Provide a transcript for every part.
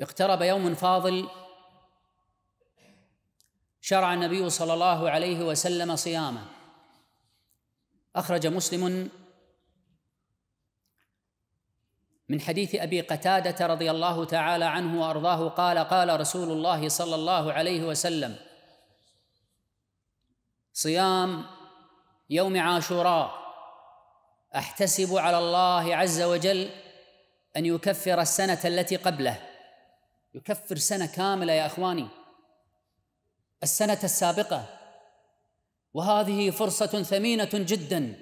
اقترب يوم فاضل شرع النبي صلى الله عليه وسلم صيامه اخرج مسلم من حديث ابي قتاده رضي الله تعالى عنه وارضاه قال قال رسول الله صلى الله عليه وسلم صيام يوم عاشوراء احتسب على الله عز وجل ان يكفر السنه التي قبله يكفر سنة كاملة يا إخواني السنة السابقة وهذه فرصة ثمينة جدا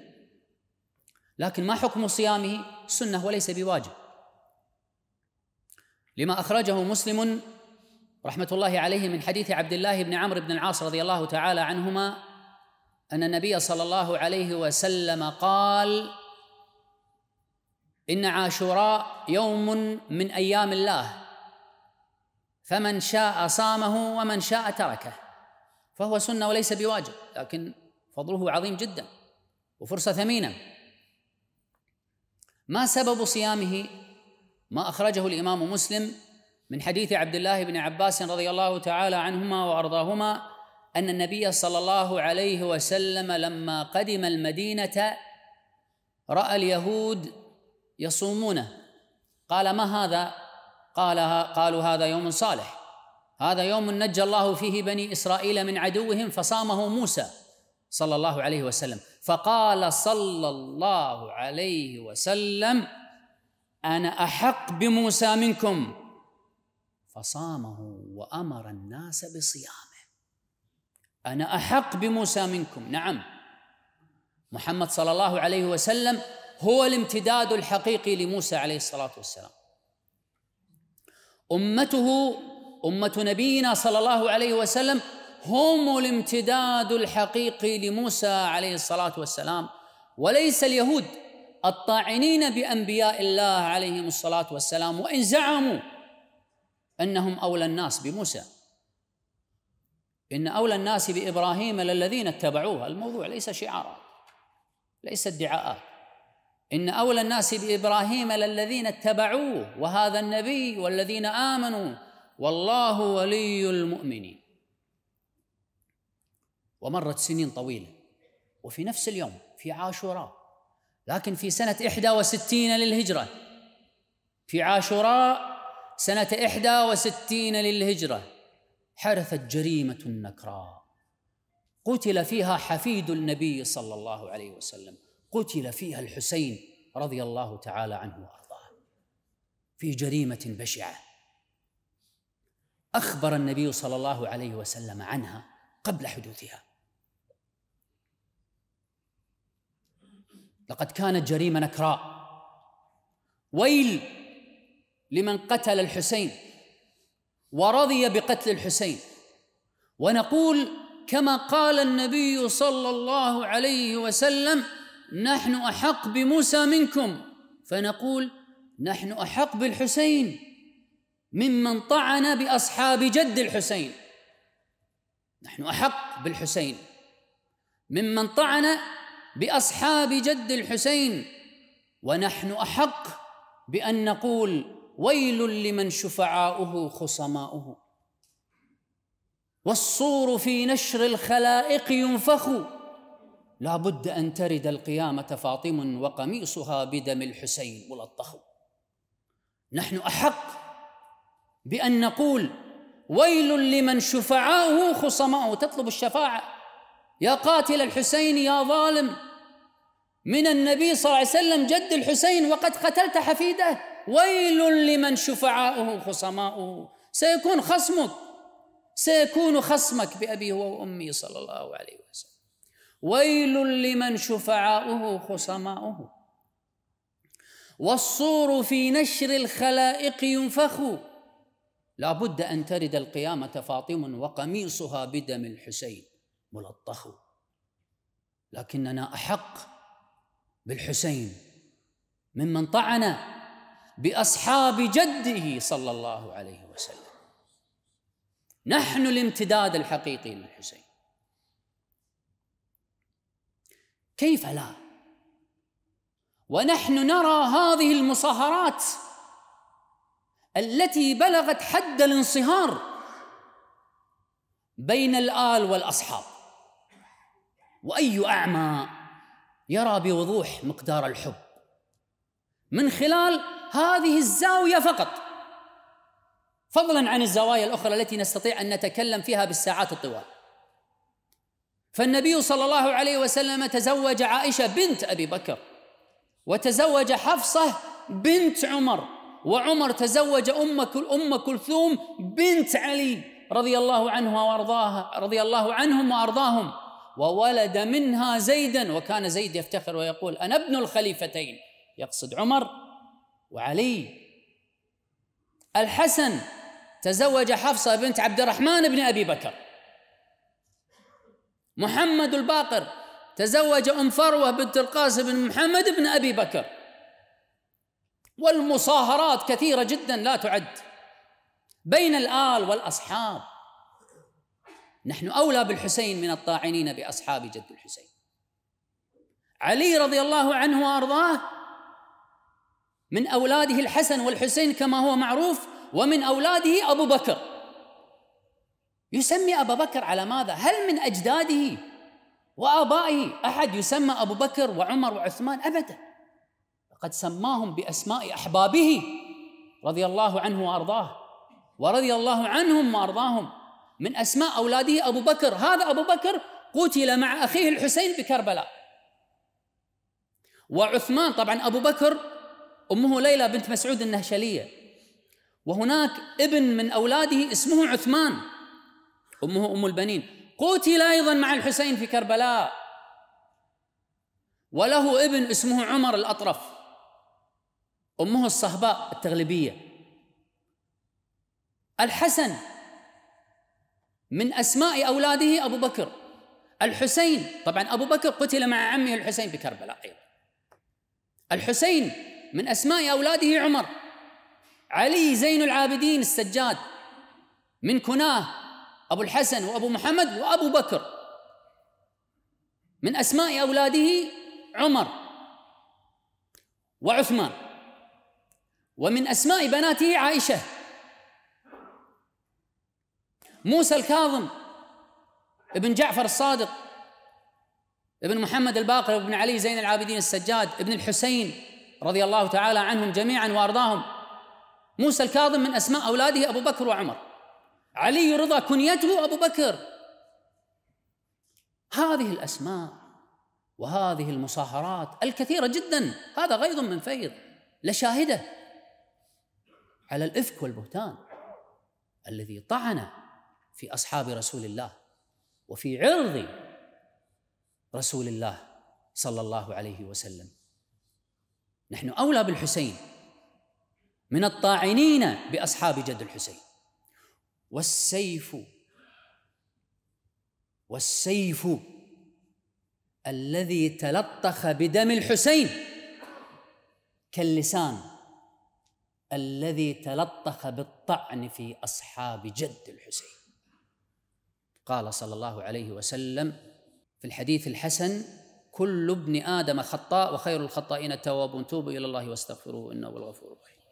لكن ما حكم صيامه سنة وليس بواجب لما أخرجه مسلم رحمة الله عليه من حديث عبد الله بن عمرو بن العاص رضي الله تعالى عنهما أن النبي صلى الله عليه وسلم قال إن عاشوراء يوم من أيام الله فمن شاء صامه ومن شاء تركه فهو سنه وليس بواجب لكن فضله عظيم جدا وفرصه ثمينه ما سبب صيامه ما اخرجه الامام مسلم من حديث عبد الله بن عباس رضي الله تعالى عنهما وارضاهما ان النبي صلى الله عليه وسلم لما قدم المدينه راى اليهود يصومونه قال ما هذا قالها قالوا هذا يوم صالح هذا يوم نجى الله فيه بني اسرائيل من عدوهم فصامه موسى صلى الله عليه وسلم فقال صلى الله عليه وسلم انا احق بموسى منكم فصامه وامر الناس بصيامه انا احق بموسى منكم نعم محمد صلى الله عليه وسلم هو الامتداد الحقيقي لموسى عليه الصلاه والسلام امته امه نبينا صلى الله عليه وسلم هم الامتداد الحقيقي لموسى عليه الصلاه والسلام وليس اليهود الطاعنين بانبياء الله عليهم الصلاه والسلام وان زعموا انهم اولى الناس بموسى ان اولى الناس بابراهيم للذين اتبعوه الموضوع ليس شعارا ليس ادعاءات إن أولى الناس بإبراهيم للذين اتبعوه وهذا النبي والذين آمنوا والله ولي المؤمنين ومرت سنين طويلة وفي نفس اليوم في عاشوراء لكن في سنة إحدى وستين للهجرة في عاشوراء سنة إحدى وستين للهجرة حدثت جريمة النكراء قتل فيها حفيد النبي صلى الله عليه وسلم قتل فيها الحسين رضي الله تعالى عنه وارضاه في جريمه بشعه اخبر النبي صلى الله عليه وسلم عنها قبل حدوثها لقد كانت جريمه نكراء ويل لمن قتل الحسين ورضي بقتل الحسين ونقول كما قال النبي صلى الله عليه وسلم نحن احق بموسى منكم فنقول نحن احق بالحسين ممن طعن باصحاب جد الحسين نحن احق بالحسين ممن طعن باصحاب جد الحسين ونحن احق بان نقول ويل لمن شفعاؤه خصماؤه والصور في نشر الخلائق ينفخ لا بد أن ترد القيامة فاطم وقميصها بدم الحسين ملطخ نحن أحق بأن نقول ويل لمن شفعاؤه خصماؤه تطلب الشفاعة يا قاتل الحسين يا ظالم من النبي صلى الله عليه وسلم جد الحسين وقد قتلت حفيده ويل لمن شفعاؤه خصماؤه سيكون خصمك سيكون خصمك بأبي وأمي صلى الله عليه وسلم ويل لمن شفعاؤه خصماؤه والصور في نشر الخلائق ينفخ لا بد أن ترد القيامة فاطم وقميصها بدم الحسين ملطخ لكننا أحق بالحسين ممن طعن بأصحاب جده صلى الله عليه وسلم نحن الامتداد الحقيقي للحسين كيف لا ونحن نرى هذه المصاهرات التي بلغت حد الانصهار بين الال والاصحاب واي اعمى يرى بوضوح مقدار الحب من خلال هذه الزاويه فقط فضلا عن الزوايا الاخرى التي نستطيع ان نتكلم فيها بالساعات الطوال فالنبي صلى الله عليه وسلم تزوج عائشه بنت ابي بكر وتزوج حفصه بنت عمر وعمر تزوج ام ام كلثوم بنت علي رضي الله عنه وارضاها رضي الله عنهم وارضاهم وولد منها زيدا وكان زيد يفتخر ويقول انا ابن الخليفتين يقصد عمر وعلي الحسن تزوج حفصه بنت عبد الرحمن بن ابي بكر محمد الباقر تزوج أم فروة بنت القاسم بن محمد بن أبي بكر والمصاهرات كثيرة جدا لا تعد بين الآل والأصحاب نحن أولى بالحسين من الطاعنين بأصحاب جد الحسين علي رضي الله عنه وأرضاه من أولاده الحسن والحسين كما هو معروف ومن أولاده أبو بكر يسمي أبا بكر على ماذا؟ هل من أجداده وآبائه أحد يسمى أبو بكر وعمر وعثمان؟ أبدا لقد سماهم بأسماء أحبابه رضي الله عنه وأرضاه ورضي الله عنهم وأرضاهم من أسماء أولاده أبو بكر هذا أبو بكر قتل مع أخيه الحسين بكربلاء وعثمان طبعا أبو بكر أمه ليلى بنت مسعود النهشلية وهناك ابن من أولاده اسمه عثمان امه ام البنين قتل ايضا مع الحسين في كربلاء وله ابن اسمه عمر الاطرف امه الصهباء التغلبيه الحسن من اسماء اولاده ابو بكر الحسين طبعا ابو بكر قتل مع عمه الحسين في كربلاء ايضا الحسين من اسماء اولاده عمر علي زين العابدين السجاد من كناه أبو الحسن وأبو محمد وأبو بكر من أسماء أولاده عمر وعثمان ومن أسماء بناته عائشة موسى الكاظم ابن جعفر الصادق ابن محمد الباقر ابن علي زين العابدين السجاد ابن الحسين رضي الله تعالى عنهم جميعا وارضاهم موسى الكاظم من اسماء اولاده ابو بكر وعمر علي رضا كنيته أبو بكر هذه الأسماء وهذه المصاهرات الكثيرة جدا هذا غيظ من فيض لشاهدة على الإفك والبهتان الذي طعن في أصحاب رسول الله وفي عرض رسول الله صلى الله عليه وسلم نحن أولى بالحسين من الطاعنين بأصحاب جد الحسين والسيف والسيف الذي تلطخ بدم الحسين كاللسان الذي تلطخ بالطعن في اصحاب جد الحسين قال صلى الله عليه وسلم في الحديث الحسن كل ابن ادم خطاء وخير الخطائين التوابون توبوا الى الله واستغفروه انه هو الغفور الرحيم